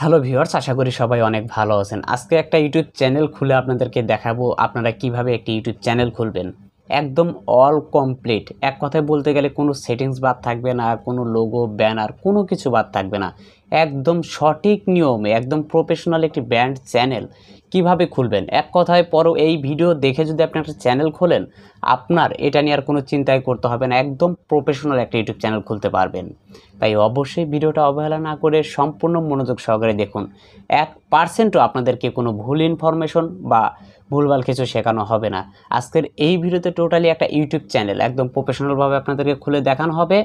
hello viewers আশা করি সবাই অনেক ভালো আছেন আজকে একটা ইউটিউব চ্যানেল খুলে আপনাদেরকে দেখাবো আপনারা কিভাবে একটি ইউটিউব চ্যানেল খুলবেন একদম অল কমপ্লিট এক কথায় বলতে গেলে কোনো সেটিংস বাদ থাকবে না কোনো লোগো ব্যানার কোনো কিছু বাদ থাকবে না একদম সঠিক নিয়মে একদম প্রফেশনাল একটি ব্র্যান্ড চ্যানেল কিভাবে খুলবেন এক কথায় পরও এই ভিডিও দেখে যদি আপনি একটা চ্যানেল খোলেন আপনার এটা নিয়ে আর কোনো চিন্তাই করতে হবে না একদম প্রফেশনাল একটা ইউটিউব চ্যানেল খুলতে পারবেন তাই অবশ্যই ভিডিওটা অবহেলা না করে সম্পূর্ণ মনোযোগ সহকারে দেখুন এক পার্সেন্টও আপনাদেরকে কোনো ভুল ইনফরমেশন বা ভুলভাল কিছু শেখানো হবে না আজকের এই ভিডিওতে টোটালি একটা ইউটিউব চ্যানেল একদম প্রফেশনালভাবে আপনাদেরকে খুলে দেখানো হবে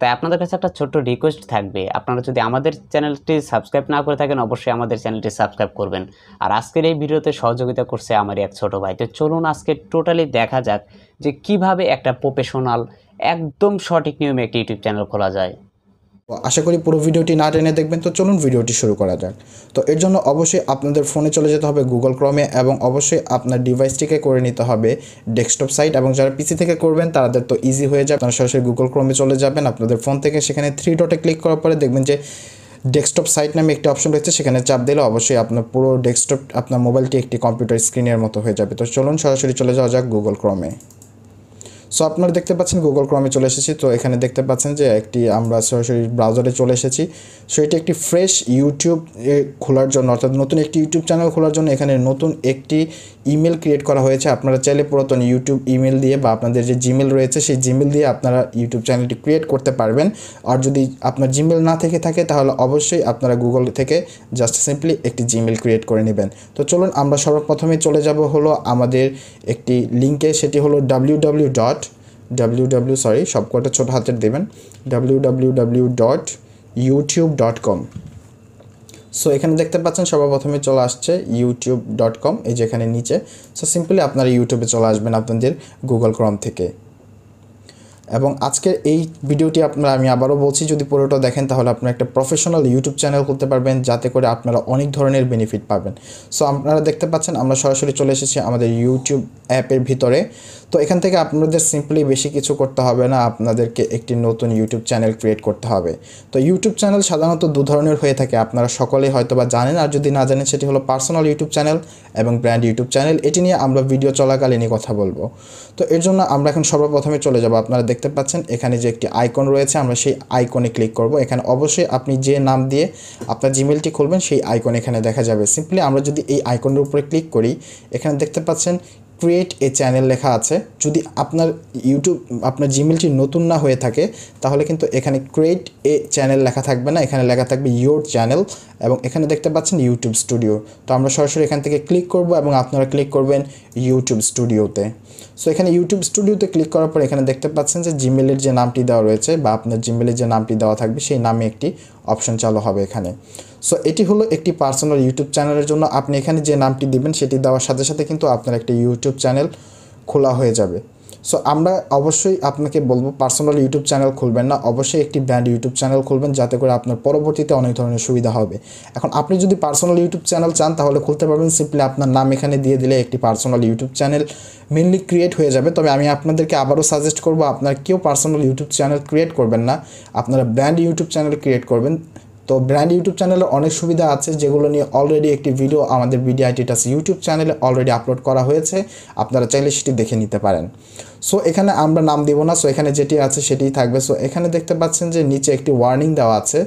তাই আপনাদের কাছে একটা ছোট্ট রিকোয়েস্ট থাকবে আপনারা যদি আমাদের চ্যানেলটি সাবস্ক্রাইব না করে থাকেন অবশ্যই আমাদের চ্যানেলটি সাবস্ক্রাইব করবেন আর আজকের এই ভিডিওতে সহযোগিতা করছে আমার এক ছোট ভাই তো চলুন আজকে টোটালি দেখা যাক যে কিভাবে একটা প্রফেশনাল একদম সঠিক নিয়মে একটি ইউটিউব চ্যানেল খোলা যায় আশা করি পুরো ভিডিওটি না টেনে দেখবেন তো চলুন ভিডিওটি শুরু করা যাক তো এর জন্য অবশ্যই আপনাদের ফোনে চলে যেতে হবে গুগল ক্রমে এবং অবশ্যই আপনার ডিভাইসটিকে করে নিতে হবে ডেস্কটপ সাইট এবং যারা পিসি থেকে করবেন তাদের তো ইজি হয়ে যাবে আপনারা সরাসরি গুগল ক্রমে চলে যাবেন আপনাদের ফোন থেকে সেখানে থ্রি ডটে ক্লিক করার পরে দেখবেন যে ডেস্কটপ সাইট নামে একটি অপশন রয়েছে সেখানে চাপ দিলে অবশ্যই আপনার পুরো ডেস্কটপ আপনার মোবাইলটি একটি কম্পিউটার স্ক্রিনের মতো হয়ে যাবে তো চলুন সরাসরি চলে যাওয়া যাক গুগল ক্রমে সো আপনারা দেখতে পাচ্ছেন গুগল ক্রমে চলে এসেছি তো এখানে দেখতে পাচ্ছেন যে একটি আমরা সরাসরি ব্রাউজারে চলে এসেছি সো এটি একটি ফ্রেশ ইউটিউব খোলার জন্য অর্থাৎ নতুন একটি ইউটিউব চ্যানেল খোলার জন্য এখানে নতুন একটি ইমেল ক্রিয়েট করা হয়েছে আপনারা চাইলে পুরাতন ইউটিউব ইমেল দিয়ে বা আপনাদের যে জিমেল রয়েছে সেই জিমেল দিয়ে আপনারা ইউটিউব চ্যানেলটি ক্রিয়েট করতে পারবেন আর যদি আপনার জিমেল না থেকে থাকে তাহলে অবশ্যই আপনারা গুগল থেকে জাস্ট সিম্পলি একটি জিমেল ক্রিয়েট করে নেবেন তো চলুন আমরা সর্বপ্রথমে চলে যাব হলো আমাদের একটি লিঙ্কে সেটি হলো W W dot W W sorry সবকটা ছোটো হাতের দেবেন W W W dot YouTube dot com so এখানে দেখতে পাচ্ছেন প্রথমে চলে আসছে ইউটিউব ডট কম এই যেখানে নিচে সো সিম্পলি আপনারা ইউটিউবে চলে আসবেন আপনাদের গুগল ক্রম থেকে এবং আজকের এই ভিডিওটি আপনারা আমি আবারও বলছি যদি পুরোটা দেখেন তাহলে আপনারা একটা প্রফেশনাল ইউটিউব চ্যানেল করতে পারবেন যাতে করে আপনারা অনেক ধরনের বেনিফিট পাবেন সো আপনারা দেখতে পাচ্ছেন আমরা সরাসরি চলে এসেছি আমাদের ইউটিউব অ্যাপের ভিতরে তো এখান থেকে আপনাদের সিম্পলি বেশি কিছু করতে হবে না আপনাদেরকে একটি নতুন ইউটিউব চ্যানেল ক্রিয়েট করতে হবে তো ইউটিউব চ্যানেল সাধারণত দু ধরনের হয়ে থাকে আপনারা সকলেই হয়তো বা জানেন আর যদি না জানেন সেটি হলো পার্সোনাল ইউটিউব চ্যানেল এবং ব্র্যান্ড ইউটিউব চ্যানেল এটি নিয়ে আমরা ভিডিও চলাকালীনই কথা বলবো তো এর জন্য আমরা এখন সর্বপ্রথমে চলে যাব আপনারা দেখতে পাচ্ছেন এখানে যে একটি আইকন রয়েছে আমরা সেই আইকনে ক্লিক করব এখানে অবশ্যই আপনি যে নাম দিয়ে আপনার জিমেলটি খুলবেন সেই আইকন এখানে দেখা যাবে সিম্পলি আমরা যদি এই আইকনের উপরে ক্লিক করি এখানে দেখতে পাচ্ছেন ক্রিয়েট এ চ্যানেল লেখা আছে যদি আপনার ইউটিউব আপনার জিমেলটি নতুন না হয়ে থাকে তাহলে কিন্তু এখানে ক্রিয়েট এ চ্যানেল লেখা থাকবে না এখানে লেখা থাকবে ইউর চ্যানেল এবং এখানে দেখতে পাচ্ছেন ইউটিউব স্টুডিও তো আমরা সরাসরি এখান থেকে ক্লিক করব এবং আপনারা ক্লিক করবেন ইউটিউব স্টুডিওতে সো এখানে ইউটিউব স্টুডিওতে ক্লিক করার পর এখানে দেখতে পাচ্ছেন যে জিমেলের যে নামটি দেওয়া রয়েছে বা আপনার জিমেলের যে নামটি দেওয়া থাকবে সেই নামে একটি অপশন চালু হবে এখানে সো এটি হলো একটি পার্সোনাল ইউটিউব চ্যানেলের জন্য আপনি এখানে যে নামটি দিবেন সেটি দেওয়ার সাথে সাথে কিন্তু আপনার একটি ইউটিউব চ্যানেল খোলা হয়ে যাবে সো আমরা অবশ্যই আপনাকে বলবো পার্সোনাল ইউটিউব চ্যানেল খুলবেন না অবশ্যই একটি ব্র্যান্ড ইউটিউব চ্যানেল খুলবেন যাতে করে আপনার পরবর্তীতে অনেক ধরনের সুবিধা হবে এখন আপনি যদি পার্সোনাল ইউটিউব চ্যানেল চান তাহলে খুলতে পারবেন সিম্পলি আপনার নাম এখানে দিয়ে দিলে একটি personal YouTube channel mainly create হয়ে যাবে তবে আমি আপনাদেরকে আবারও সাজেস্ট করবো আপনার কেউ পার্সোনাল ইউটিউব চ্যানেল ক্রিয়েট করবেন না আপনারা ব্র্যান্ড ইউটিউব চ্যানেল ক্রিয়েট করবেন তো ব্র্যান্ড ইউটিউব চ্যানেলে অনেক সুবিধা আছে যেগুলো নিয়ে অলরেডি একটি ভিডিও আমাদের বিডিআইটি টাস ইউটিউব চ্যানেলে অলরেডি আপলোড করা হয়েছে আপনারা চাইলে সেটি দেখে নিতে পারেন সো এখানে আমরা নাম দেবো না সো এখানে যেটি আছে সেটি থাকবে সো এখানে দেখতে পাচ্ছেন যে নিচে একটি ওয়ার্নিং দেওয়া আছে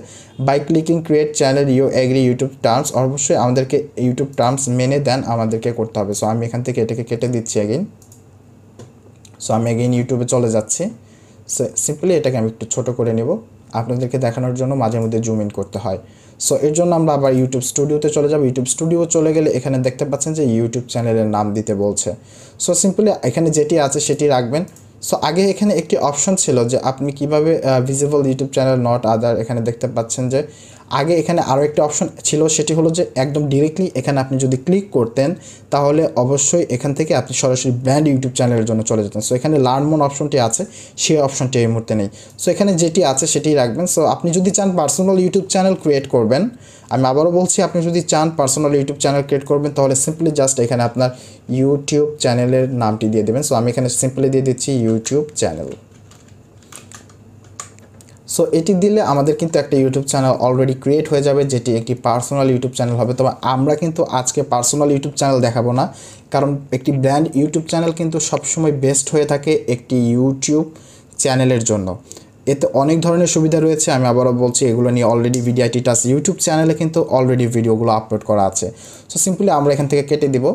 by clicking create channel you agree YouTube terms অবশ্যই আমাদেরকে ইউটিউব টার্মস মেনে দেন আমাদেরকে করতে হবে সো আমি এখান থেকে এটাকে কেটে দিচ্ছি এগেইন সো আমি এগেইন ইউটিউবে চলে যাচ্ছি সো সিম্পলি এটাকে আমি একটু ছোট করে নেবো আপনাদেরকে দেখানোর জন্য মাঝে মধ্যে জুম ইন করতে হয় সো এর জন্য আমরা আবার ইউটিউব স্টুডিওতে চলে যাব ইউটিউব স্টুডিও চলে গেলে এখানে দেখতে পাচ্ছেন যে ইউটিউব চ্যানেলের নাম দিতে বলছে সো সিম্পলি এখানে যেটি আছে সেটি রাখবেন সো আগে এখানে একটি অপশন ছিল যে আপনি কিভাবে visible YouTube channel not other এখানে দেখতে পাচ্ছেন যে আগে এখানে আরও একটি অপশন ছিল সেটি হলো যে একদম ডিরেক্টলি এখানে আপনি যদি ক্লিক করতেন তাহলে অবশ্যই এখান থেকে আপনি সরাসরি ব্র্যান্ড ইউটিউব চ্যানেলের জন্য চলে যেতেন সো এখানে লার্ন অপশনটি আছে সেই অপশনটি এই মুহূর্তে নেই সো এখানে যেটি আছে সেটি রাখবেন সো আপনি যদি চান পার্সোনাল ইউটিউব চ্যানেল ক্রিয়েট করবেন আমি আবারও বলছি আপনি যদি চান পার্সোনাল ইউটিউব চ্যানেল ক্রিয়েট করবেন তাহলে সিম্পলি জাস্ট এখানে আপনার ইউটিউব চ্যানেলের নামটি দিয়ে দেবেন সো আমি এখানে সিম্পলি দিয়ে দিচ্ছি ইউটিউব চ্যানেল সো এটি দিলে আমাদের কিন্তু একটা ইউটিউব চ্যানেল অলরেডি ক্রিয়েট হয়ে যাবে যেটি একটি পার্সোনাল ইউটিউব চ্যানেল হবে তবে আমরা কিন্তু আজকে পার্সোনাল ইউটিউব চ্যানেল দেখাবো না কারণ একটি ব্র্যান্ড ইউটিউব চ্যানেল কিন্তু সবসময় বেস্ট হয়ে থাকে একটি ইউটিউব চ্যানেলের জন্য এতে অনেক ধরনের সুবিধা রয়েছে আমি আবারও বলছি এগুলো নিয়ে অলরেডি ভিডিআইটি টাস ইউটিউব চ্যানেলে কিন্তু অলরেডি ভিডিওগুলো আপলোড করা আছে সো সিম্পলি আমরা এখান থেকে কেটে দিব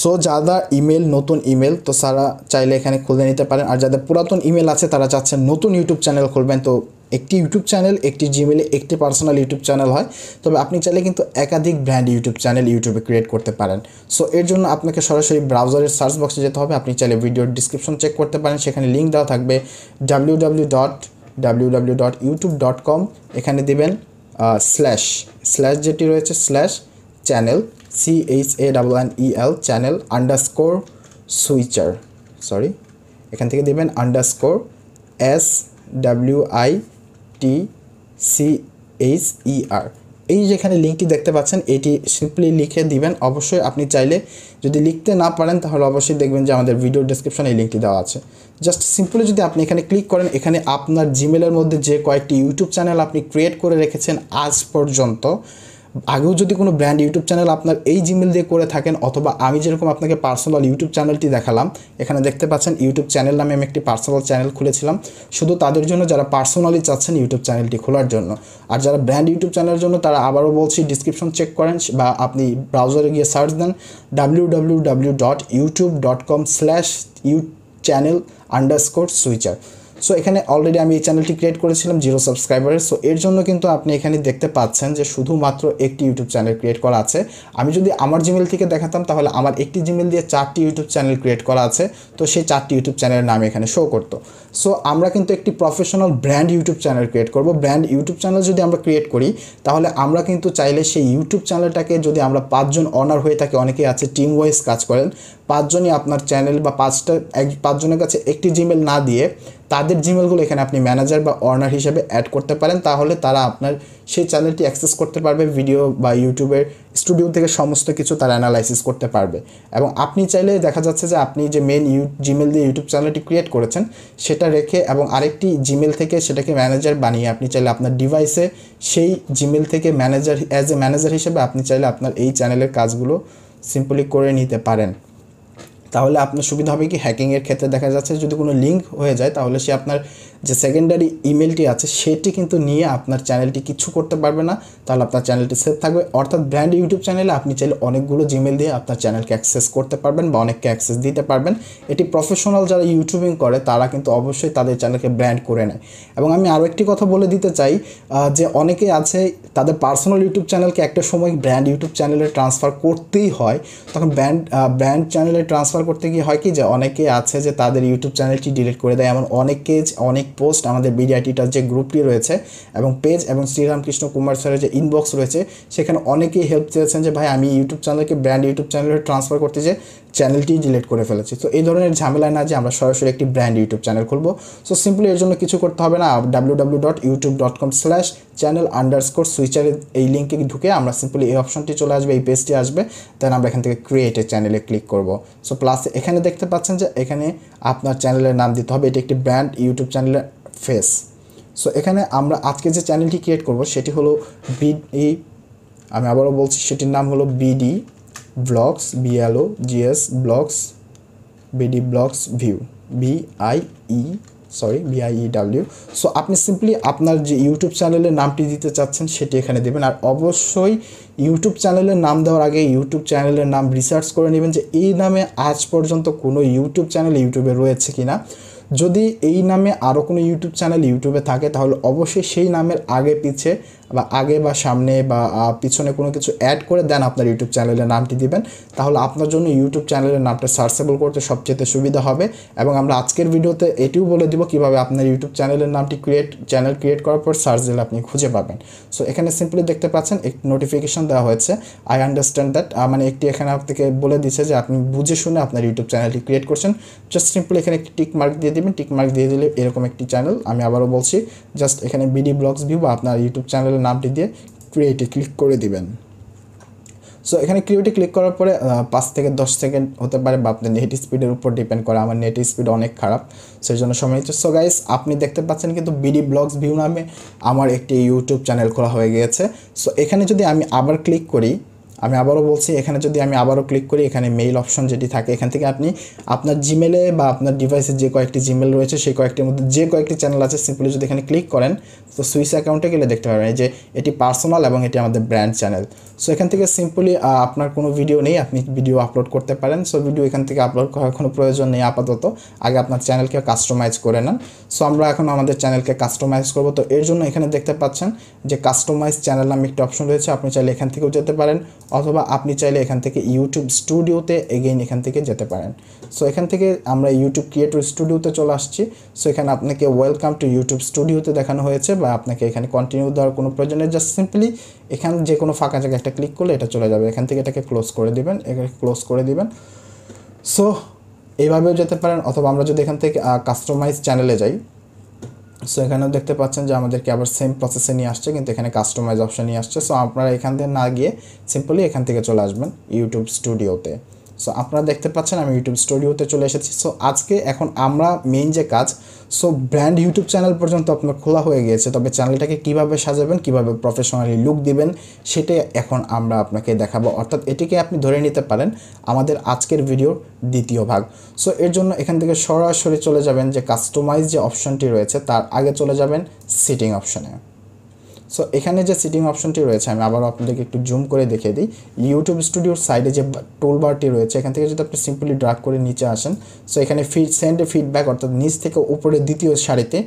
সো যারা ইমেল নতুন ইমেল তো সারা চাইলে এখানে খুলে নিতে পারেন আর যাদের পুরাতন ইমেল আছে তারা চাচ্ছেন নতুন ইউটিউব চ্যানেল খুলবেন তো একটি ইউটিউব চ্যানেল একটি জিমেলে একটি পার্সোনাল ইউটিউব চ্যানেল হয় তবে আপনি চাইলে কিন্তু একাধিক ব্র্যান্ড ইউটিউব চ্যানেল ইউটিউবে ক্রিয়েট করতে পারেন সো এর জন্য আপনাকে সরাসরি ব্রাউজারের সার্চ বক্সে যেতে হবে আপনি চাইলে ভিডিওর ডিসক্রিপশন চেক করতে পারেন সেখানে লিঙ্ক দেওয়া থাকবে W W dot W W dot YouTube dot com এখানে দেবেন স্ল্যাশ স্ল্যাশ যেটি রয়েছে slash channel C H A N E L channel channel underscore switcher sorry এখান থেকে the underscore S W I T C H E R এই যেখানে লিঙ্কটি দেখতে পাচ্ছেন এটি সিম্পলি লিখে দিবেন অবশ্যই আপনি চাইলে যদি লিখতে না পারেন তাহলে অবশ্যই দেখবেন যে আমাদের ভিডিও ডিসক্রিপশানে এই লিঙ্কটি দেওয়া আছে জাস্ট সিম্পলি যদি আপনি এখানে ক্লিক করেন এখানে আপনার জিমেলের মধ্যে যে কয়েকটি ইউটিউব চ্যানেল আপনি ক্রিয়েট করে রেখেছেন আজ পর্যন্ত আগেও যদি কোনো ব্র্যান্ড ইউটিউব চ্যানেল আপনার এই জিমেল দিয়ে করে থাকেন অথবা আমি যেরকম আপনাকে পার্সোনাল ইউটিউব চ্যানেলটি দেখালাম এখানে দেখতে পাচ্ছেন ইউটিউব চ্যানেল নামে আমি একটি পার্সোনাল চ্যানেল খুলেছিলাম শুধু তাদের জন্য যারা পার্সোনালি চাচ্ছেন ইউটিউব চ্যানেলটি খোলার জন্য আর যারা ব্র্যান্ড ইউটিউব চ্যানেলের জন্য তারা আবারও বলছি ডিসক্রিপশন চেক করেন বা আপনি ব্রাউজারে গিয়ে সার্চ দেন W W W dot YouTube dot com slash U channel underscore switcher so এখানে অলরেডি আমি এই চ্যানেলটি ক্রিয়েট করেছিলাম জিরো সাবস্ক্রাইবার সো এর জন্য কিন্তু আপনি এখানে দেখতে পাচ্ছেন যে শুধুমাত্র একটি ইউটিউব চ্যানেল ক্রিয়েট করা আছে আমি যদি আমার জিমেল থেকে দেখাতাম তাহলে আমার একটি জিমেল দিয়ে চারটি ইউটিউব চ্যানেল ক্রিয়েট করা আছে তো সেই চারটি ইউটিউব চ্যানেলের নাম এখানে শো করতো সো আমরা কিন্তু একটি professional brand YouTube channel create করব ব্র্যান্ড ইউটিউব চ্যানেল যদি আমরা ক্রিয়েট করি তাহলে আমরা কিন্তু চাইলে সেই ইউটিউব চ্যানেলটাকে যদি আমরা পাঁচজন অনার হয়ে থাকি অনেকেই আছে টিম ওয়াইজ কাজ করেন পাঁচজনই আপনার চ্যানেল বা পাঁচটা এক পাঁচজনের কাছে একটি জিমেল না দিয়ে তাদের জিমেলগুলো এখানে আপনি ম্যানেজার বা অর্নার হিসেবে অ্যাড করতে পারেন তাহলে তারা আপনার সেই চ্যানেলটি অ্যাক্সেস করতে পারবে ভিডিও বা ইউটিউবের স্টুডিও থেকে সমস্ত কিছু তারা অ্যানালাইসিস করতে পারবে এবং আপনি চাইলে দেখা যাচ্ছে যে আপনি যে মেন ইউ জিমেল দিয়ে ইউটিউব চ্যানেলটি ক্রিয়েট করেছেন সেটা রেখে এবং আরেকটি জিমেল থেকে সেটাকে ম্যানেজার বানিয়ে আপনি চাইলে আপনার ডিভাইসে সেই জিমেল থেকে ম্যানেজার অ্যাজ এ ম্যানেজার হিসেবে আপনি চাইলে আপনার এই চ্যানেলের কাজগুলো সিম্পলি করে নিতে পারেন তাহলে আপনার সুবিধা হবে কি হ্যাকিংয়ের ক্ষেত্রে দেখা যাচ্ছে যদি কোনো লিঙ্ক হয়ে যায় তাহলে সে আপনার যে সেকেন্ডারি ইমেলটি আছে সেটি কিন্তু নিয়ে আপনার চ্যানেলটি কিছু করতে পারবে না তাহলে আপনার চ্যানেলটি সেফ থাকবে অর্থাৎ ব্র্যান্ড ইউটিউব চ্যানেলে আপনি চাইলে অনেকগুলো জিমেল দিয়ে আপনার চ্যানেলকে অ্যাক্সেস করতে পারবেন বা অনেককে অ্যাক্সেস দিতে পারবেন এটি প্রফেশনাল যারা ইউটিউবিং করে তারা কিন্তু অবশ্যই তাদের চ্যানেলকে ব্র্যান্ড করে নেয় এবং আমি আরও একটি কথা বলে দিতে চাই যে অনেকে আছে তাদের পার্সোনাল ইউটিউব চ্যানেলকে একটা সময় ব্র্যান্ড ইউটিউব চ্যানেলে ট্রান্সফার করতেই হয় তখন ব্র্যান্ড ব্র্যান্ড চ্যানেলে ট্রান্সফার করতে গিয়ে হয় কি যে অনেকে আছে যে তাদের ইউটিউব চ্যানেলটি ডিলিট করে দেয় এমন অনেকে অনেক পোস্ট আমাদের বিডিআইটিটার যে গ্রুপটি রয়েছে এবং পেজ এবং শ্রীরামকৃষ্ণ কুমার স্যারের যে ইনবক্স রয়েছে সেখানে অনেকেই হেল্প চেয়েছেন যে ভাই আমি ইউটিউব চ্যানেলকে ব্র্যান্ড ইউটিউব চ্যানেলে ট্রান্সফার করতে চাই চ্যানেলটি ডিলেট করে ফেলেছি তো এই ধরনের ঝামেলা না যে আমরা সরাসরি একটি ব্র্যান্ড ইউটিউব চ্যানেল খুলবো সো সিম্পলি এর জন্য কিছু করতে হবে না W W dot YouTube dot com slash channel underscore সুইচারের এই লিঙ্কে ঢুকে আমরা সিম্পলি এই অপশনটি চলে আসবে এই পেজটি আসবে দেন আমরা এখান থেকে ক্রিয়েটে চ্যানেলে ক্লিক করব সো প্লাস এখানে দেখতে পাচ্ছেন যে এখানে আপনার চ্যানেলের নাম দিতে হবে এটি একটি ব্র্যান্ড ইউটিউব চ্যানেলের ফেস সো এখানে আমরা আজকে যে চ্যানেলটি ক্রিয়েট করব সেটি হলো বিডি আমি আবারও বলছি সেটির নাম হলো BD blocks B L O G S blocks BD blocks view B I E sorry W so আপনি সিম্পলি আপনার যে ইউটিউব চ্যানেলের নামটি দিতে চাচ্ছেন সেটি এখানে দেবেন আর অবশ্যই ইউটিউব চ্যানেলের নাম দেওয়ার আগে ইউটিউব চ্যানেলের নাম রিসার্চ করে নেবেন যে এই নামে আজ পর্যন্ত কোনো ইউটিউব চ্যানেল ইউটিউবে রয়েছে কি না যদি এই নামে আরও কোনো ইউটিউব চ্যানেল ইউটিউবে থাকে তাহলে অবশ্যই সেই নামের আগে পিছে বা আগে বা সামনে বা পিছনে কোনো কিছু অ্যাড করে দেন আপনার ইউটিউব চ্যানেলের নামটি দিবেন তাহলে আপনার জন্য ইউটিউব চ্যানেলের নামটা সার্চেবল করতে সবচেয়ে সুবিধা হবে এবং আমরা আজকের ভিডিওতে এটিও বলে দিব কিভাবে আপনার ইউটিউব চ্যানেলের নামটি ক্রিয়েট চ্যানেল ক্রিয়েট করার পর সার্চ দিলে আপনি খুঁজে পাবেন সো এখানে সিম্পলি দেখতে পাচ্ছেন একটি নোটিফিকেশান দেওয়া হয়েছে আই আন্ডারস্ট্যান্ড দ্যাট মানে একটি এখানে আপনাকে বলে দিচ্ছে যে আপনি বুঝে শুনে আপনার ইউটিউব চ্যানেলটি ক্রিয়েট করছেন জাস্ট সিম্পলি এখানে একটি টিক মার্ক দিয়ে দেবেন টিক মার্ক দিয়ে দিলে এরকম একটি চ্যানেল আমি আবারও বলছি জাস্ট এখানে বিডি ব্লগস ভিউ বা আপনার ইউটিউব চ্যানেলের নামটি দিয়ে ক্রিয়েটে ক্লিক করে দিবেন সো এখানে ক্রিয়েটে ক্লিক করার পরে পাঁচ থেকে দশ সেকেন্ড হতে পারে বা আপনার নেট স্পিডের উপর ডিপেন্ড করে আমার নেট স্পিড অনেক খারাপ সেই জন্য সময় হচ্ছে সো গাইস আপনি দেখতে পাচ্ছেন কিন্তু বিডি ব্লগস ভিউ নামে আমার একটি ইউটিউব চ্যানেল খোলা হয়ে গিয়েছে সো এখানে যদি আমি আবার ক্লিক করি আমি আবারও বলছি এখানে যদি আমি আবারও ক্লিক করি এখানে মেইল অপশন যেটি থাকে এখান থেকে আপনি আপনার জিমেলে বা আপনার ডিভাইসে যে কয়েকটি জিমেল রয়েছে সেই কয়েকটির মধ্যে যে কয়েকটি চ্যানেল আছে সিম্পলি যদি এখানে ক্লিক করেন তো সুইস অ্যাকাউন্টে গেলে দেখতে পাবেন যে এটি পার্সোনাল এবং এটি আমাদের ব্র্যান্ড চ্যানেল সো এখান থেকে সিম্পলি আপনার কোনো ভিডিও নেই আপনি ভিডিও আপলোড করতে পারেন সো ভিডিও এখান থেকে আপলোড করার কোনো প্রয়োজন নেই আপাতত আগে আপনার চ্যানেলকে কাস্টমাইজ করে নেন সো আমরা এখন আমাদের চ্যানেলকে কাস্টমাইজ করব তো এর জন্য এখানে দেখতে পাচ্ছেন যে কাস্টমাইজ চ্যানেল নামে একটি অপশন রয়েছে আপনি চাইলে এখান থেকেও যেতে পারেন অথবা আপনি চাইলে এখান থেকে ইউটিউব স্টুডিওতে এগেইন এখান থেকে যেতে পারেন সো এখান থেকে আমরা ইউটিউব ক্রিয়েটর স্টুডিওতে চলে আসছি সো এখানে আপনাকে ওয়েলকাম টু ইউটিউব স্টুডিওতে দেখানো হয়েছে বা আপনাকে এখানে কন্টিনিউ দেওয়ার কোনো প্রয়োজন নেই জাস্ট সিম্পলি এখান যে কোনো ফাঁকা জায়গায় একটা ক্লিক করলে এটা চলে যাবে এখান থেকে এটাকে ক্লোজ করে দিবেন এখানে ক্লোজ করে দেবেন সো এইভাবেও যেতে পারেন অথবা আমরা যদি এখান থেকে কাস্টমাইজ চ্যানেলে যাই সো এখানেও দেখতে পাচ্ছেন যে আমাদেরকে আবার সেম প্রসেসে নিয়ে আসছে কিন্তু এখানে কাস্টমাইজ অপশন নিয়ে আসছে সো আপনারা এখান থেকে না গিয়ে সিম্পলি এখান থেকে চলে আসবেন ইউটিউব স্টুডিওতে সো আপনারা দেখতে পাচ্ছেন আমি ইউটিউব স্টুডিওতে চলে এসেছি সো আজকে এখন আমরা মেইন যে কাজ সো ব্র্যান্ড ইউটিউব চ্যানেল পর্যন্ত আপনার খোলা হয়ে গিয়েছে তবে চ্যানেলটাকে কিভাবে সাজাবেন কিভাবে প্রফেশনালি লুক দিবেন সেটাই এখন আমরা আপনাকে দেখাবো অর্থাৎ এটিকে আপনি ধরে নিতে পারেন আমাদের আজকের ভিডিওর দ্বিতীয় ভাগ সো এর জন্য এখান থেকে সরাসরি চলে যাবেন যে কাস্টমাইজ যে অপশনটি রয়েছে তার আগে চলে যাবেন সিটিং অপশনে সো এখানে যে সিটিং অপশনটি রয়েছে আমি আবার আপনাদেরকে একটু জুম করে দেখিয়ে দিই ইউটিউব স্টুডিওর সাইডে যে টোল বারটি রয়েছে এখান থেকে যদি আপনি সিম্পলি ড্রাগ করে নিচে আসেন সো এখানে ফিড সেন্ড ফিডব্যাক অর্থাৎ নিচ থেকে উপরে দ্বিতীয় সারিতে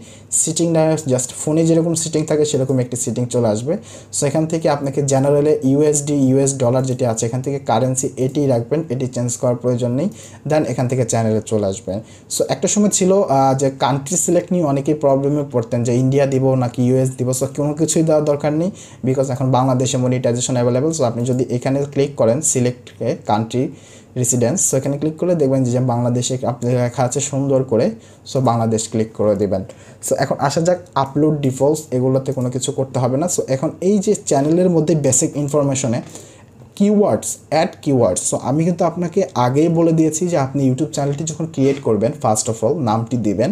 সিটিং জাস্ট ফোনে যেরকম সিটিং থাকে সেরকম একটি সিটিং চলে আসবে সো এখান থেকে আপনাকে জেনারেলে ইউএসডি ইউএস ডলার যেটি আছে এখান থেকে কারেন্সি এটি রাখবেন এটি চেঞ্জ করার প্রয়োজন নেই দেন এখান থেকে চ্যানেলে চলে আসবেন সো একটা সময় ছিল যে কান্ট্রি সিলেক্ট নিয়ে অনেকেই প্রবলেমে পড়তেন যে ইন্ডিয়া দিব নাকি ইউএস দিব সো কোনো কিছুই যাওয়ার দরকার নেই বিকজ এখন বাংলাদেশে মনিটাইজেশন অ্যাভেলেবেল সো আপনি যদি এখানে ক্লিক করেন এ কান্ট্রি রেসিডেন্স সো এখানে ক্লিক করে দেখবেন যে বাংলাদেশে আপনি লেখা আছে সুন্দর করে সো বাংলাদেশ ক্লিক করে দেবেন সো এখন আসা যাক আপলোড ডিফল্টস এগুলোতে কোনো কিছু করতে হবে না সো এখন এই যে চ্যানেলের মধ্যে বেসিক ইনফরমেশনে কিওয়ার্ডস অ্যাড কিওয়ার্ডস সো আমি কিন্তু আপনাকে আগেই বলে দিয়েছি যে আপনি ইউটিউব চ্যানেলটি যখন ক্রিয়েট করবেন ফার্স্ট অফ অল নামটি দিবেন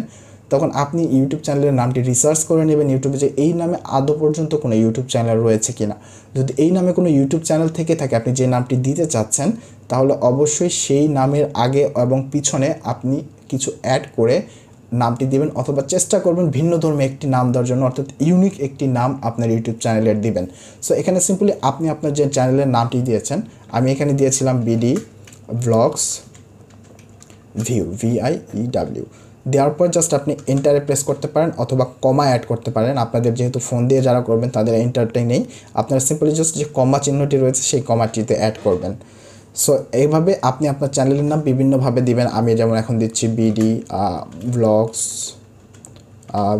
তখন আপনি ইউটিউব চ্যানেলের নামটি রিসার্চ করে নেবেন ইউটিউবে যে এই নামে আদৌ পর্যন্ত কোনো ইউটিউব চ্যানেল রয়েছে কিনা যদি এই নামে কোনো ইউটিউব চ্যানেল থেকে থাকে আপনি যে নামটি দিতে চাচ্ছেন তাহলে অবশ্যই সেই নামের আগে এবং পিছনে আপনি কিছু অ্যাড করে নামটি দেবেন অথবা চেষ্টা করবেন ভিন্ন ধর্মে একটি নাম দেওয়ার জন্য অর্থাৎ ইউনিক একটি নাম আপনার ইউটিউব চ্যানেলের দিবেন সো এখানে সিম্পলি আপনি আপনার যে চ্যানেলের নামটি দিয়েছেন আমি এখানে দিয়েছিলাম বিডি ব্লগস ভিউ ভিআইইডাব্লিউ দেওয়ার পর জাস্ট আপনি এন্টারে প্রেস করতে পারেন অথবা কমা অ্যাড করতে পারেন আপনাদের যেহেতু ফোন দিয়ে যারা করবেন তাদের এন্টারটাই নেই আপনারা সিম্পলি জাস্ট যে কমা চিহ্নটি রয়েছে সেই কমাটিতে অ্যাড করবেন সো এইভাবে আপনি আপনার চ্যানেলের নাম বিভিন্নভাবে দিবেন আমি যেমন এখন দিচ্ছি BD blogs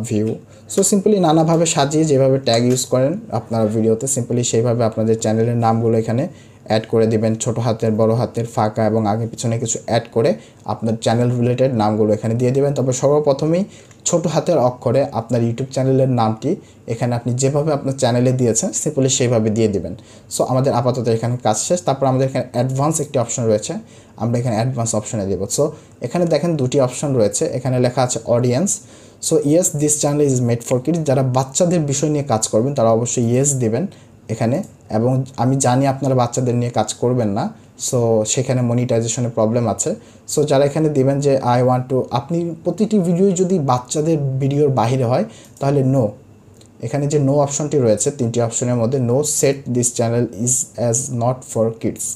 view so simply নানাভাবে সাজিয়ে যেভাবে ট্যাগ ইউজ করেন আপনারা ভিডিওতে সিম্পলি সেইভাবে আপনাদের চ্যানেলের নামগুলো এখানে অ্যাড করে দিবেন ছোট হাতের বড় হাতের ফাঁকা এবং আগে পিছনে কিছু অ্যাড করে আপনার চ্যানেল রিলেটেড নামগুলো এখানে দিয়ে দিবেন তবে সর্বপ্রথমেই ছোট হাতের অক্ষরে আপনার ইউটিউব চ্যানেলের নামটি এখানে আপনি যেভাবে আপনার চ্যানেলে দিয়েছেন সিম্পলি সেইভাবে দিয়ে দিবেন সো আমাদের আপাতত এখানে কাজ শেষ তারপর আমাদের এখানে অ্যাডভান্স একটি অপশন রয়েছে আমরা এখানে অ্যাডভান্স অপশনে দেবো সো এখানে দেখেন দুটি অপশন রয়েছে এখানে লেখা আছে audience so yes this channel is made for kid যারা বাচ্চাদের বিষয় নিয়ে কাজ করবেন তারা অবশ্যই ইয়েস দিবেন এখানে এবং আমি জানি আপনারা বাচ্চাদের নিয়ে কাজ করবেন না সো সেখানে মনিটাইজেশনের প্রবলেম আছে সো যারা এখানে দেবেন যে আই ওয়ান্ট টু আপনি প্রতিটি ভিডিও যদি বাচ্চাদের ভিডিওর বাহিরে হয় তাহলে নো এখানে যে নো অপশনটি রয়েছে তিনটি অপশনের মধ্যে no set this channel is as not for kids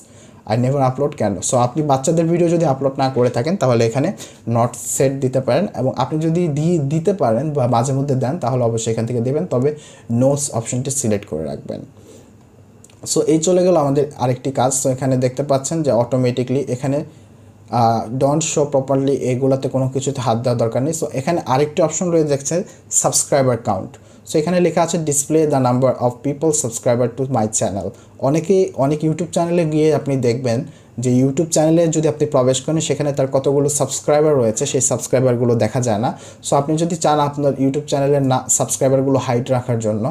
I never upload কেন সো আপনি বাচ্চাদের ভিডিও যদি আপলোড না করে থাকেন তাহলে এখানে নট সেট দিতে পারেন এবং আপনি যদি দিতে পারেন বা মাঝে মধ্যে দেন তাহলে অবশ্যই এখান থেকে দেবেন তবে নোটস অপশনটি সিলেক্ট করে রাখবেন সো এই চলে গেল আমাদের আরেকটি কাজ তো এখানে দেখতে পাচ্ছেন যে অটোমেটিকলি এখানে ডোন্ট শো প্রপারলি এগুলোতে কোনো কিছুতে হাত দেওয়া দরকার নেই সো এখানে আরেকটি অপশন রয়ে দেখছে সাবস্ক্রাইবার কাউন্ট সো এখানে লেখা আছে display the number of people subscriber to my channel অনেকে অনেক ইউটিউব চ্যানেলে গিয়ে আপনি দেখবেন যে ইউটিউব চ্যানেলে যদি আপনি প্রবেশ করেন সেখানে তার কতগুলো সাবস্ক্রাইবার রয়েছে সেই সাবস্ক্রাইবারগুলো দেখা যায় না সো আপনি যদি চান আপনার ইউটিউব চ্যানেলের না সাবস্ক্রাইবারগুলো হাইট রাখার জন্য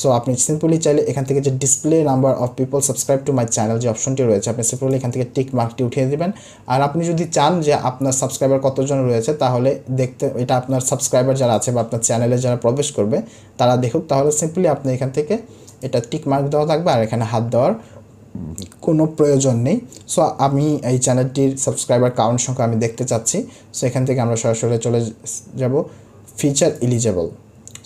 সো আপনি সিম্পলি চাইলে এখান থেকে যে display number of people subscribe to my channel যে অপশনটি রয়েছে আপনি সিম্পলি এখান থেকে টিক মার্কটি উঠিয়ে দেবেন আর আপনি যদি চান যে আপনার সাবস্ক্রাইবার কতজন রয়েছে তাহলে দেখতে এটা আপনার সাবস্ক্রাইবার যারা আছে বা আপনার চ্যানেলে যারা প্রবেশ করবে তারা দেখুক তাহলে সিম্পলি আপনি এখান থেকে এটা টিক মার্ক দেওয়া থাকবে আর এখানে হাত দেওয়ার কোনো প্রয়োজন নেই সো আমি এই চ্যানেলটির সাবস্ক্রাইবার কাউন্ট সংখ্যা আমি দেখতে চাচ্ছি সো এখান থেকে আমরা সরাসরি চলে যাব ফিচার এলিজেবল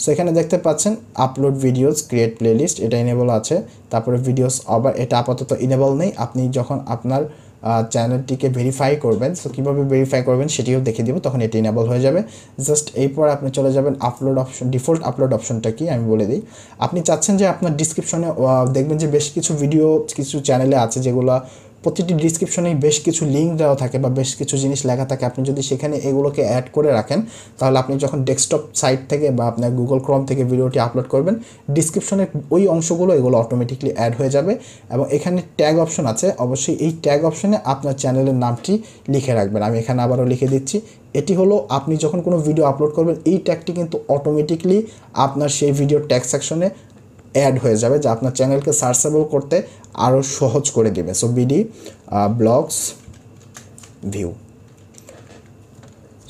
সো এখানে দেখতে পাচ্ছেন আপলোড ভিডিওস ক্রিয়েট প্লেলিস্ট এটা ইনেবল আছে তারপরে ভিডিওস আবার এটা আপাতত ইনেবল নেই আপনি যখন আপনার চ্যানেলটিকে ভেরিফাই করবেন সো কীভাবে ভেরিফাই করবেন সেটিও দেখে দেবো তখন এটি ইনেবল হয়ে যাবে জাস্ট এরপর আপনি চলে যাবেন আপলোড অপশন ডিফল্ট আপলোড অপশনটা কি আমি বলে দিই আপনি চাচ্ছেন যে আপনার ডিসক্রিপশনে দেখবেন যে বেশ কিছু ভিডিও কিছু চ্যানেলে আছে যেগুলো প্রতিটি ডিসক্রিপশনে বেশ কিছু লিঙ্ক দেওয়া থাকে বা বেশ কিছু জিনিস লেখা থাকে আপনি যদি সেখানে এগুলোকে অ্যাড করে রাখেন তাহলে আপনি যখন ডেস্কটপ সাইট থেকে বা আপনার গুগল ক্রম থেকে ভিডিওটি আপলোড করবেন ডিসক্রিপশনের ওই অংশগুলো এগুলো অটোমেটিকলি অ্যাড হয়ে যাবে এবং এখানে ট্যাগ অপশন আছে অবশ্যই এই ট্যাগ অপশনে আপনার চ্যানেলের নামটি লিখে রাখবেন আমি এখানে আবারও লিখে দিচ্ছি এটি হলো আপনি যখন কোনো ভিডিও আপলোড করবেন এই ট্যাগটি কিন্তু অটোমেটিকলি আপনার সেই ভিডিও ট্যাগ সেকশনে অ্যাড হয়ে যাবে যা আপনার চ্যানেলকে সার্চেবল করতে আরও সহজ করে দেবে so BD blogs view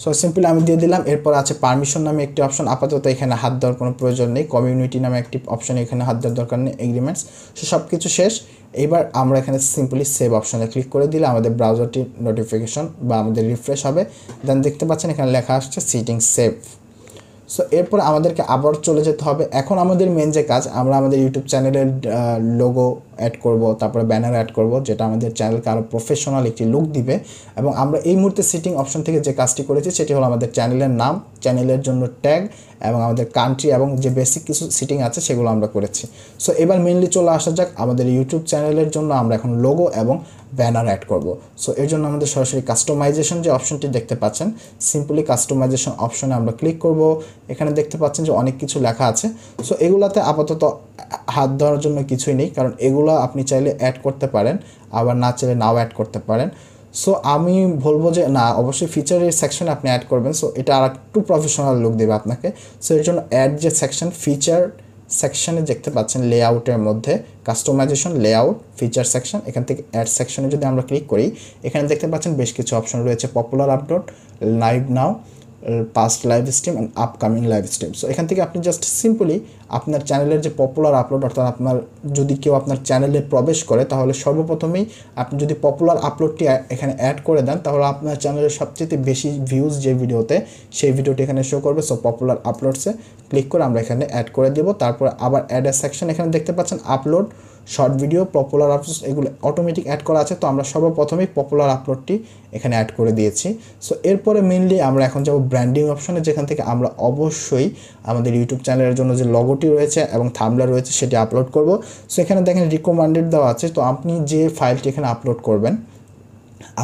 so simply আমি দিয়ে দিলাম এরপর আছে পারমিশন নামে একটি অপশন আপাতত এখানে হাত দেওয়ার কোনো প্রয়োজন নেই কমিউনিটি নামে একটি অপশন এখানে হাত দেওয়ার দরকার নেই এগ্রিমেন্টস সো সব কিছু শেষ এবার আমরা এখানে সিম্পলি সেভ অপশনে ক্লিক করে দিলে আমাদের ব্রাউজারটি নোটিফিকেশন বা আমাদের রিফ্রেশ হবে দেন দেখতে পাচ্ছেন এখানে লেখা আসছে সিটিং সেভ সো এরপর আমাদেরকে আবার চলে যেতে হবে এখন আমাদের মেন যে কাজ আমরা আমাদের ইউটিউব চ্যানেলের লোগো অ্যাড করব তারপরে ব্যানার অ্যাড করব যেটা আমাদের চ্যানেলকে আরও প্রফেশনাল একটি লুক দিবে এবং আমরা এই মুহূর্তে সিটিং অপশন থেকে যে কাজটি করেছি সেটি হলো আমাদের চ্যানেলের নাম চ্যানেলের জন্য ট্যাগ এবং আমাদের কান্ট্রি এবং যে বেসিক কিছু সিটিং আছে সেগুলো আমরা করেছি সো এবার মেনলি চলে আসা যাক আমাদের ইউটিউব চ্যানেলের জন্য আমরা এখন লোগো এবং ব্যানার অ্যাড করব সো এর জন্য আমাদের সরাসরি কাস্টমাইজেশন যে অপশনটি দেখতে পাচ্ছেন সিম্পলি কাস্টমাইজেশন অপশনে আমরা ক্লিক করব এখানে দেখতে পাচ্ছেন যে অনেক কিছু লেখা আছে সো এগুলাতে আপাতত হাত ধরার জন্য কিছুই নেই কারণ এগুলো আপনি চাইলে অ্যাড করতে পারেন আবার না চাইলে নাও অ্যাড করতে পারেন সো আমি বলবো যে না অবশ্যই ফিচারের সেকশন আপনি অ্যাড করবেন সো এটা আর একটু প্রফেশনাল লুক দেবে আপনাকে সো এর জন্য অ্যাড যে সেকশন ফিচার সেকশনে দেখতে পাচ্ছেন লেআউটের মধ্যে কাস্টমাইজেশন লেআউট ফিচার সেকশন এখান থেকে অ্যাড সেকশনে যদি আমরা ক্লিক করি এখানে দেখতে পাচ্ছেন বেশ কিছু অপশন রয়েছে popular uploads live now past live stream and upcoming live stream so এখান থেকে আপনি জাস্ট সিম্পলি আপনার চ্যানেলের যে পপুলার আপলোড অর্থাৎ আপনার যদি কেউ আপনার চ্যানেলে প্রবেশ করে তাহলে সর্বপ্রথমেই আপনি যদি পপুলার আপলোডটি এখানে অ্যাড করে দেন তাহলে আপনার চ্যানেলের সবচেয়ে বেশি ভিউজ যে ভিডিওতে সেই ভিডিওটি এখানে শো করবে সো পপুলার আপলোডসে ক্লিক করে আমরা এখানে অ্যাড করে দেবো তারপর আবার অ্যাড সেকশন এখানে দেখতে পাচ্ছেন upload short video popular upload এগুলো অটোমেটিক অ্যাড করা আছে তো আমরা সর্বপ্রথমেই পপুলার আপলোডটি এখানে অ্যাড করে দিয়েছি সো এরপরে মেনলি আমরা এখন যাব ব্র্যান্ডিং অপশনে যেখান থেকে আমরা অবশ্যই আমাদের ইউটিউব চ্যানেলের জন্য যে লগোটি রয়েছে এবং থামলা রয়েছে সেটি আপলোড করব সো এখানে দেখেন রিকমান্ডেড দেওয়া আছে তো আপনি যে ফাইলটি এখানে আপলোড করবেন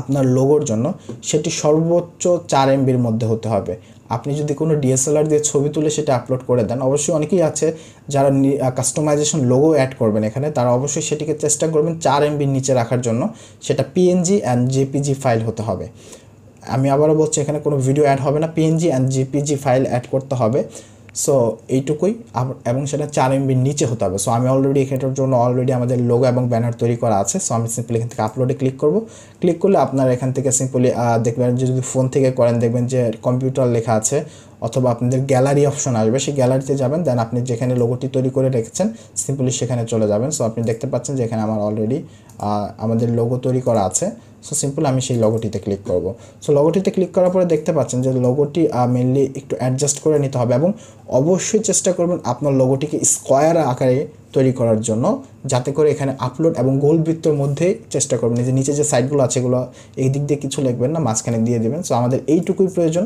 আপনার লোগোর জন্য সেটি সর্বোচ্চ চার এমবির মধ্যে হতে হবে আপনি যদি কোনো ডিএসএলআর দিয়ে ছবি তুলে সেটা আপলোড করে দেন অবশ্যই অনেকেই আছে যারা কাস্টমাইজেশন লোগো অ্যাড করবেন এখানে তারা অবশ্যই সেটিকে চেষ্টা করবেন চার এমবির নিচে রাখার জন্য সেটা পিএনজি অ্যান্ড জেপিজি ফাইল হতে হবে আমি আবারও বলছি এখানে কোনো ভিডিও অ্যাড হবে না PNG and JPG file add করতে হবে সো এইটুকুই এবং সেটা চার এমবির নিচে হতে হবে সো আমি অলরেডি এখানটার জন্য অলরেডি আমাদের লোগো এবং ব্যানার তৈরি করা আছে সো আমি সিম্পলি এখান থেকে আপলোডে ক্লিক করব ক্লিক করলে আপনারা এখান থেকে সিম্পলি দেখবেন যদি ফোন থেকে করেন দেখবেন যে কম্পিউটার লেখা আছে অথবা আপনাদের গ্যালারি অপশন আসবে সেই গ্যালারিতে যাবেন দেন আপনি যেখানে লোগোটি তৈরি করে রেখেছেন সিম্পলি সেখানে চলে যাবেন সো আপনি দেখতে পাচ্ছেন যে এখানে আমার অলরেডি আমাদের লোগো তৈরি করা আছে সো সিম্পল আমি সেই লগোটিতে ক্লিক করব সো লগোটিতে ক্লিক করার পরে দেখতে পাচ্ছেন যে লোগোটি মেনলি একটু অ্যাডজাস্ট করে নিতে হবে এবং অবশ্যই চেষ্টা করবেন আপনার লোগোটিকে স্কোয়ার আকারে তৈরি করার জন্য যাতে করে এখানে আপলোড এবং গোল বৃত্তর মধ্যে চেষ্টা করবেন যে নিচে যে সাইটগুলো আছে এগুলো এই দিক দিয়ে কিছু লিখবেন না মাঝখানে দিয়ে দেবেন সো আমাদের এইটুকুই প্রয়োজন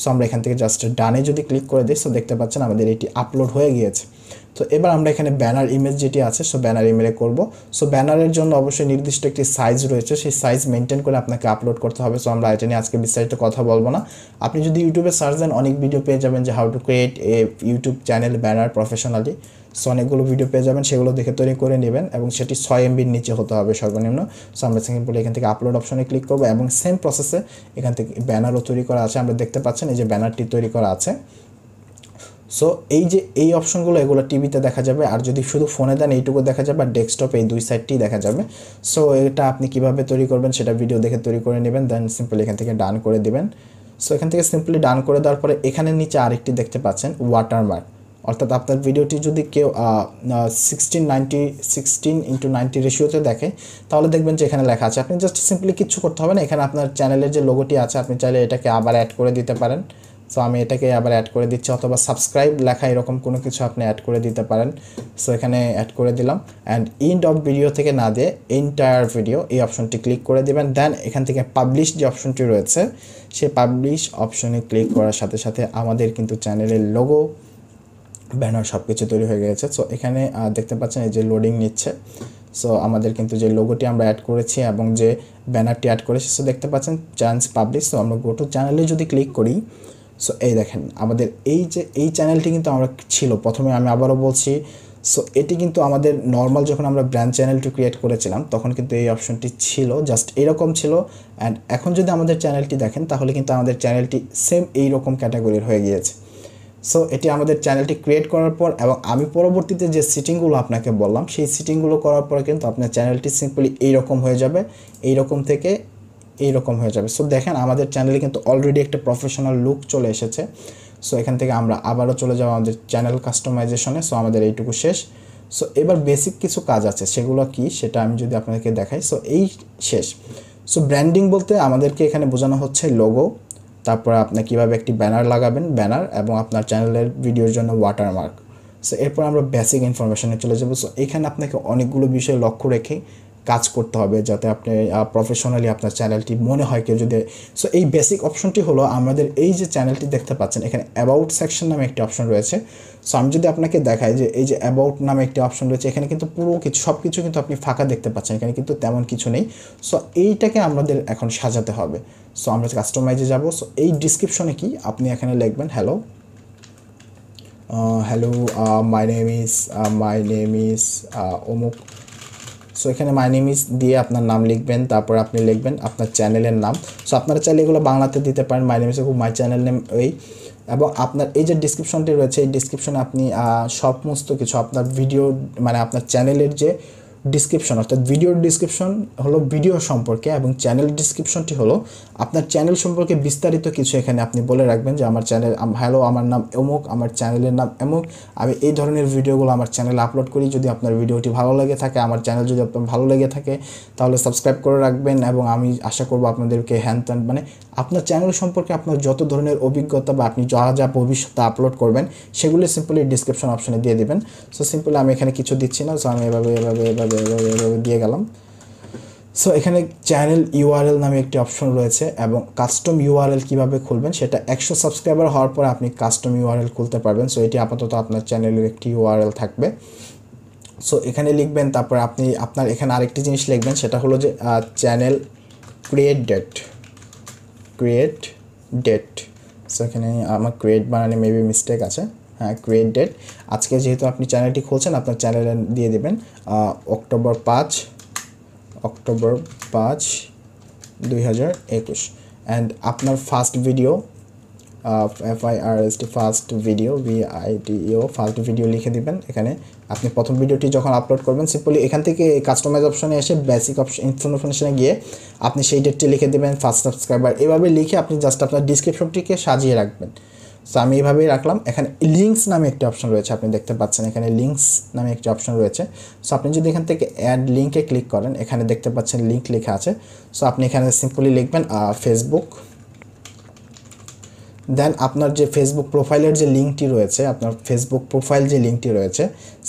সো আমরা এখান থেকে জাস্ট ডানে যদি ক্লিক করে দিই সো দেখতে পাচ্ছেন আমাদের এটি আপলোড হয়ে গিয়েছে তো এবার আমরা এখানে ব্যানার ইমেজ যেটি আছে সো ব্যানার ইমেলে করব সো ব্যানারের জন্য অবশ্যই নির্দিষ্ট একটি সাইজ রয়েছে সেই সাইজ মেনটেন করে আপনাকে আপলোড করতে হবে সো আমরা এটা নিয়ে আজকে বিস্তারিত কথা বলবো না আপনি যদি ইউটিউবে সার্চ দেন অনেক ভিডিও পেয়ে যাবেন যে how to create a YouTube channel banner professionally so অনেকগুলো ভিডিও পেয়ে যাবেন সেগুলো দেখে তৈরি করে নেবেন এবং সেটি ছয় এমবির নিচে হতে হবে সর্বনিম্ন সো আমরা সিম্পলি এখান থেকে আপলোড অপশনে ক্লিক করবো এবং সেম প্রসেসে এখান থেকে ব্যানারও তৈরি করা আছে আমরা দেখতে পাচ্ছেন এই যে ব্যানারটি তৈরি করা আছে সো এই যে এই অপশনগুলো এগুলো টিভিতে দেখা যাবে আর যদি শুধু ফোনে দেন এইটুকু দেখা যাবে আর ডেস্কটপ এই দুই সাইডটি দেখা যাবে সো এটা আপনি কিভাবে তৈরি করবেন সেটা ভিডিও দেখে তৈরি করে নেবেন দেন সিম্পলি এখান থেকে ডান করে দেবেন সো এখান থেকে সিম্পলি ডান করে দেওয়ার পরে এখানে নিচে আরেকটি দেখতে পাচ্ছেন ওয়াটারমার্ক অর্থাৎ আপনার ভিডিওটি যদি কেউ sixteen ninety sixteen into ninety রেশিওতে দেখে তাহলে দেখবেন যে এখানে লেখা আছে আপনি জাস্ট সিম্পলি কিছু করতে হবে না এখানে আপনার চ্যানেলের যে লোগোটি আছে আপনি চাইলে এটাকে আবার অ্যাড করে দিতে পারেন সো আমি এটাকে আবার অ্যাড করে দিচ্ছি অথবা সাবস্ক্রাইব লেখা এরকম কোনো কিছু আপনি অ্যাড করে দিতে পারেন সো এখানে অ্যাড করে দিলাম অ্যান্ড ইন্ড অফ ভিডিও থেকে না দিয়ে এন্টায়ার ভিডিও এই অপশনটি ক্লিক করে দেবেন দেন এখান থেকে পাবলিশ যে অপশনটি রয়েছে সেই পাবলিশ অপশনে ক্লিক করার সাথে সাথে আমাদের কিন্তু চ্যানেলের লোগো ব্যানার সব কিছু তৈরি হয়ে গেছে সো এখানে দেখতে পাচ্ছেন এই যে লোডিং নিচ্ছে সো আমাদের কিন্তু যে লোগোটি আমরা অ্যাড করেছি এবং যে ব্যানারটি অ্যাড করেছি সো দেখতে পাচ্ছেন চান্স পাবলিশ সো আমরা গোটো চ্যানেলে যদি ক্লিক করি সো এই দেখেন আমাদের এই যে এই চ্যানেলটি কিন্তু আমরা ছিল প্রথমে আমি আবারও বলছি সো এটি কিন্তু আমাদের নর্মাল যখন আমরা ব্র্যান্ড চ্যানেলটি ক্রিয়েট করেছিলাম তখন কিন্তু এই অপশনটি ছিল জাস্ট এরকম ছিল অ্যান্ড এখন যদি আমাদের চ্যানেলটি দেখেন তাহলে কিন্তু আমাদের চ্যানেলটি সেম এই রকম ক্যাটাগরির হয়ে গিয়েছে সো এটি আমাদের চ্যানেলটি ক্রিয়েট করার পর এবং আমি পরবর্তীতে যে সিটিংগুলো আপনাকে বললাম সেই সিটিংগুলো করার পরে কিন্তু আপনার চ্যানেলটি সিম্পলি এইরকম হয়ে যাবে এই রকম থেকে এই রকম হয়ে যাবে সো দেখেন আমাদের চ্যানেলে কিন্তু অলরেডি একটা প্রফেশনাল লুক চলে এসেছে সো এখান থেকে আমরা আবারও চলে যাবো আমাদের চ্যানেল কাস্টমাইজেশনে সো আমাদের এইটুকু শেষ সো এবার বেসিক কিছু কাজ আছে সেগুলো কি সেটা আমি যদি আপনাদেরকে দেখাই সো এই শেষ সো ব্র্যান্ডিং বলতে আমাদেরকে এখানে বোঝানো হচ্ছে লোগো তারপর আপনার কীভাবে একটি ব্যানার লাগাবেন ব্যানার এবং আপনার চ্যানেলের ভিডিওর জন্য ওয়াটারমার্ক সো এরপর আমরা বেসিক ইনফরমেশনে চলে যাবো সো এখানে আপনাকে অনেকগুলো বিষয় লক্ষ্য রেখে কাজ করতে হবে যাতে আপনি প্রফেশনালি আপনার চ্যানেলটি মনে হয় কেউ যদি সো এই বেসিক অপশনটি হলো আমাদের এই যে চ্যানেলটি দেখতে পাচ্ছেন এখানে অ্যাবাউট সেকশন নামে একটি অপশন রয়েছে সো আমি যদি আপনাকে দেখাই যে এই যে অ্যাবাউট নামে একটি অপশন রয়েছে এখানে কিন্তু পুরো কিছু সব কিছু কিন্তু আপনি ফাঁকা দেখতে পাচ্ছেন এখানে কিন্তু তেমন কিছু নেই সো এইটাকে আমাদের এখন সাজাতে হবে সো আমরা কাস্টমাইজে যাব সো এই ডিসক্রিপশনে কি আপনি এখানে লিখবেন hello hello my name is my name is অমুক সো এখানে মাই নেম ইজ দিয়ে আপনার নাম লিখবেন তারপর আপনি লিখবেন আপনার চ্যানেলের নাম সো আপনারা চাইলে এগুলো বাংলাতে দিতে পারেন my name is my channel name ওই এবং আপনার এই যে ডিসক্রিপশনটি রয়েছে এই ডিসক্রিপশনে আপনি সমস্ত কিছু আপনার ভিডিও মানে আপনার চ্যানেলের যে ডিসক্রিপশন অর্থাৎ ভিডিওর ডিসক্রিপশন হলো ভিডিও সম্পর্কে এবং চ্যানেল ডিসক্রিপশনটি হলো আপনার চ্যানেল সম্পর্কে বিস্তারিত কিছু এখানে আপনি বলে রাখবেন যে আমার চ্যানেল হ্যালো আমার নাম অমুক আমার চ্যানেলের নাম অমুক আমি এই ধরনের ভিডিওগুলো আমার চ্যানেলে আপলোড করি যদি আপনার ভিডিওটি ভালো লেগে থাকে আমার চ্যানেল যদি আপনার ভালো লেগে থাকে তাহলে সাবস্ক্রাইব করে রাখবেন এবং আমি আশা করব আপনাদেরকে হ্যান ত্যান মানে আপনার চ্যানেল সম্পর্কে আপনার যত ধরনের অভিজ্ঞতা বা আপনি যা যা ভবিষ্যতে আপলোড করবেন সেগুলি সিম্পলি ডিসক্রিপশন অপশানে দিয়ে দেবেন সো সিম্পলি আমি এখানে কিছু দিচ্ছি না সো আমি এভাবে এভাবে এভাবে এভাবে এভাবে দিয়ে গেলাম সো এখানে চ্যানেল ইউআরএল নামে একটি অপশন রয়েছে এবং কাস্টম ইউআরএল কিভাবে খুলবেন সেটা একশো সাবস্ক্রাইবার হওয়ার পর আপনি কাস্টম ইউআরএল খুলতে পারবেন সো এটি আপাতত আপনার চ্যানেলের একটি ইউআরএল থাকবে সো এখানে লিখবেন তারপর আপনি আপনার এখানে আরেকটি জিনিস লিখবেন সেটা হলো যে channel create date create date so এখানে আমার ক্রিয়েট বানানে মেবি মিস্টেক আছে হ্যাঁ ক্রিয়েট ডেট আজকে যেহেতু আপনি চ্যানেলটি খুলছেন আপনার চ্যানেলে দিয়ে দেবেন অক্টোবর পাঁচ অক্টোবর পাঁচ দুই হাজার একুশ অ্যান্ড আপনার first video F I R S first video video first video লিখে দেবেন এখানে আপনি প্রথম ভিডিওটি যখন আপলোড করবেন সিম্পলি এখান থেকে কাস্টমাইজ অপশনে এসে বেসিক অপশন ইনফরমেশনে গিয়ে আপনি সেই ডেটটি লিখে দেবেন ফার্স্ট সাবস্ক্রাইবার এভাবে লিখে আপনি জাস্ট আপনার ডিসক্রিপশনটিকে সাজিয়ে রাখবেন সো আমি এইভাবেই রাখলাম এখানে লিঙ্কস নামে একটি অপশন রয়েছে আপনি দেখতে পাচ্ছেন এখানে লিঙ্কস নামে একটি অপশন রয়েছে সো আপনি যদি এখান থেকে অ্যাড লিঙ্কে ক্লিক করেন এখানে দেখতে পাচ্ছেন লিঙ্ক লেখা আছে সো আপনি এখানে সিম্পলি লিখবেন ফেসবুক দেন আপনার যে ফেসবুক প্রোফাইলের যে লিঙ্কটি রয়েছে আপনার ফেসবুক প্রোফাইল যে লিঙ্কটি রয়েছে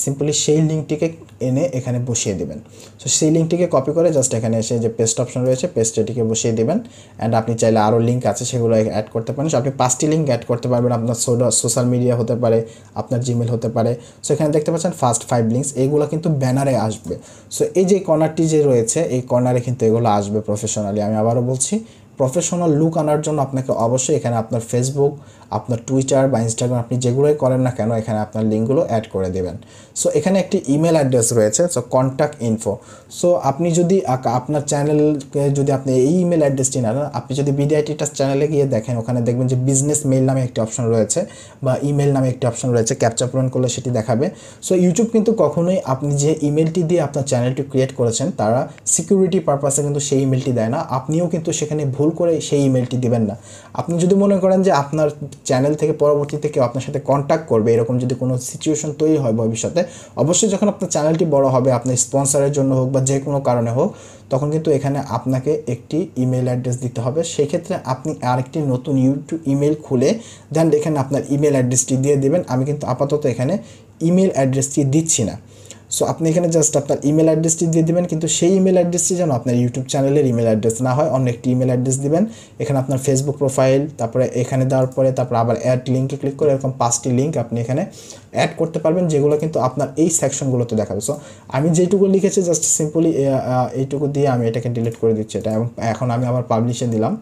সিম্পলি সেই লিঙ্কটিকে এনে এখানে বসিয়ে দেবেন সো সেই লিঙ্কটিকে কপি করে জাস্ট এখানে এসে যে পেস্ট অপশন রয়েছে পেস্ট এটিকে বসিয়ে দেবেন অ্যান্ড আপনি চাইলে আরও লিঙ্ক আছে সেগুলো অ্যাড করতে পারেন সো আপনি পাঁচটি লিঙ্ক অ্যাড করতে পারবেন আপনার সোশ্যাল মিডিয়া হতে পারে আপনার জিমেল হতে পারে সো এখানে দেখতে পাচ্ছেন ফার্স্ট ফাইভ লিঙ্কস এগুলো কিন্তু ব্যানারে আসবে সো এই যে কর্নারটি যে রয়েছে এই কর্নারে কিন্তু এগুলো আসবে প্রফেশনালি আমি আবারও বলছি প্রফেশনাল লুক আনার জন্য আপনাকে অবশ্যই এখানে আপনার ফেসবুক আপনার টুইটার বা ইনস্টাগ্রাম আপনি যেগুলোই করেন না কেন এখানে আপনার লিঙ্কগুলো অ্যাড করে দেবেন সো এখানে একটি ইমেল অ্যাড্রেস রয়েছে সো কন্ট্যাক্ট ইনফো সো আপনি যদি আপনার চ্যানেলকে যদি আপনি এই ইমেল অ্যাড্রেসটি না আপনি যদি বিডিআইটিটা চ্যানেলে গিয়ে দেখেন ওখানে দেখবেন যে বিজনেস মেইল নামে একটি অপশন রয়েছে বা ইমেল নামে একটি অপশন রয়েছে ক্যাপচা পূরণ করলে সেটি দেখাবে সো ইউটিউব কিন্তু কখনোই আপনি যে ইমেলটি দিয়ে আপনার চ্যানেলটি ক্রিয়েট করেছেন তারা সিকিউরিটি পারপাসে কিন্তু সেই ইমেলটি দেয় না আপনিও কিন্তু সেখানে ভুল করে সেই ইমেলটি দিবেন না আপনি যদি মনে করেন যে আপনার চ্যানেল থেকে পরবর্তীতে কেউ আপনার সাথে কন্ট্যাক্ট করবে এরকম যদি কোনো সিচুয়েশন তৈরি হয় ভবিষ্যতে অবশ্যই যখন আপনার চ্যানেলটি বড় হবে আপনার স্পন্সারের জন্য হোক বা যে কোনো কারণে হোক তখন কিন্তু এখানে আপনাকে একটি ইমেল অ্যাড্রেস দিতে হবে সেক্ষেত্রে আপনি আরেকটি নতুন ইউটিউব ইমেল খুলে দেন এখানে আপনার ইমেল অ্যাড্রেসটি দিয়ে দেবেন আমি কিন্তু আপাতত এখানে ইমেল অ্যাড্রেসটি দিচ্ছি না সো আপনি এখানে জাস্ট আপনার ইমেল অ্যাড্রেসটি দিয়ে দেবেন কিন্তু সেই ইমেল অ্যাড্রেসটি যেন আপনার ইউটিউব চ্যানেলের ইমেল অ্যাড্রেস না হয় অন্য একটি ইমেল অ্যাড্রেস দেবেন এখানে আপনার ফেসবুক প্রোফাইল তারপরে এখানে দেওয়ার পরে তারপর আবার অ্যাড লিঙ্কে ক্লিক করে এরকম পাঁচটি লিঙ্ক আপনি এখানে অ্যাড করতে পারবেন যেগুলো কিন্তু আপনার এই সেকশনগুলোতে দেখাবে সো আমি যেটুকু লিখেছি জাস্ট সিম্পলি এইটুকু দিয়ে আমি এটাকে ডিলিট করে দিচ্ছি এটা এবং এখন আমি আবার পাবলিশে দিলাম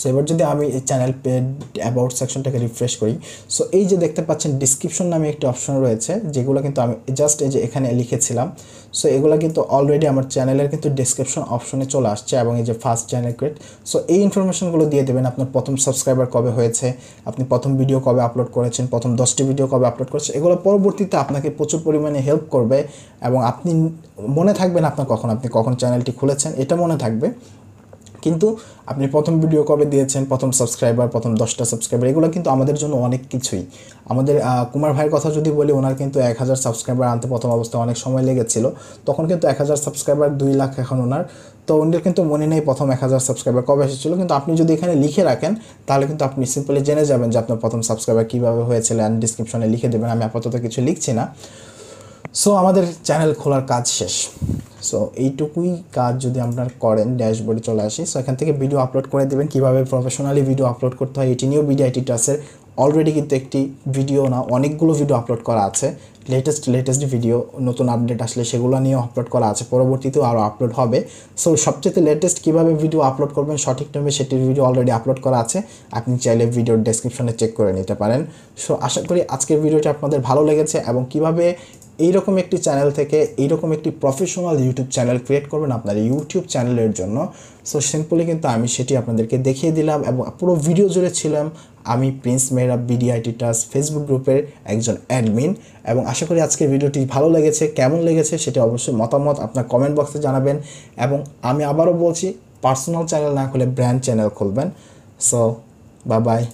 সো এবার যদি আমি এই চ্যানেল পেড অ্যাবাউট সেকশনটাকে রিফ্রেশ করি সো এই যে দেখতে পাচ্ছেন ডিসক্রিপশন নামে একটি অপশন রয়েছে যেগুলো কিন্তু আমি জাস্ট এই যে এখানে লিখেছিলাম সো এগুলো কিন্তু অলরেডি আমার চ্যানেলের কিন্তু ডিসক্রিপশন অপশনে চলে আসছে এবং এই যে ফার্স্ট চ্যানেল ক্রিয়েট সো এই ইনফরমেশনগুলো দিয়ে দেবেন আপনার প্রথম সাবস্ক্রাইবার কবে হয়েছে আপনি প্রথম ভিডিও কবে আপলোড করেছেন প্রথম দশটি ভিডিও কবে আপলোড করেছেন এগুলো পরবর্তীতে আপনাকে প্রচুর পরিমাণে হেল্প করবে এবং আপনি মনে থাকবেন আপনার কখন আপনি কখন চ্যানেলটি খুলেছেন এটা মনে থাকবে কিন্তু আপনি প্রথম ভিডিও কবে দিয়েছেন প্রথম সাবস্ক্রাইবার প্রথম দশটা সাবস্ক্রাইবার এগুলো কিন্তু আমাদের জন্য অনেক কিছুই আমাদের কুমার ভাইয়ের কথা যদি বলি ওনার কিন্তু এক হাজার সাবস্ক্রাইবার আনতে প্রথম অবস্থায় অনেক সময় লেগেছিল তখন কিন্তু এক হাজার সাবস্ক্রাইবার দুই লাখ এখন ওনার তো ওনার কিন্তু মনে নেই প্রথম এক হাজার সাবস্ক্রাইবার কবে এসেছিলো কিন্তু আপনি যদি এখানে লিখে রাখেন তাহলে কিন্তু আপনি সিম্পলি জেনে যাবেন যে আপনার প্রথম সাবস্ক্রাইবার কীভাবে হয়েছিল অ্যান্ড ডিসক্রিপশনে লিখে দেবেন আমি আপাতত কিছু লিখছি না সো আমাদের চ্যানেল খোলার কাজ শেষ সো এইটুকুই কাজ যদি আপনার করেন ড্যাশবোর্ডে চলে আসি সো এখান থেকে ভিডিও আপলোড করে দেবেন কীভাবে প্রফেশনালি ভিডিও আপলোড করতে হয় এটি নিয়েও ভিডিও আইটি টাসের অলরেডি কিন্তু একটি ভিডিও না অনেকগুলো ভিডিও আপলোড করা আছে লেটেস্ট লেটেস্ট ভিডিও নতুন আপডেট আসলে সেগুলো নিয়েও আপলোড করা আছে পরবর্তীতেও আরও আপলোড হবে সো সবচেয়ে লেটেস্ট কীভাবে ভিডিও আপলোড করবেন সঠিক টাইমে সেটির ভিডিও অলরেডি আপলোড করা আছে আপনি চাইলে ভিডিওর ডেসক্রিপশনে চেক করে নিতে পারেন সো আশা করি আজকের ভিডিওটি আপনাদের ভালো লেগেছে এবং কিভাবে এইরকম একটি চ্যানেল থেকে এইরকম একটি প্রফেশনাল ইউটিউব চ্যানেল ক্রিয়েট করবেন আপনার ইউটিউব চ্যানেলের জন্য সো সিম্পলি কিন্তু আমি সেটি আপনাদেরকে দেখিয়ে দিলাম এবং পুরো ভিডিও জুড়ে ছিলাম আমি প্রিন্স মেহরা বিডিআইটি টাস ফেসবুক গ্রুপের একজন অ্যাডমিন এবং আশা করি আজকের ভিডিওটি ভালো লেগেছে কেমন লেগেছে সেটা অবশ্যই মতামত আপনার কমেন্ট বক্সে জানাবেন এবং আমি আবারও বলছি পার্সোনাল চ্যানেল না খুলে ব্র্যান্ড চ্যানেল খুলবেন সো বাই বাই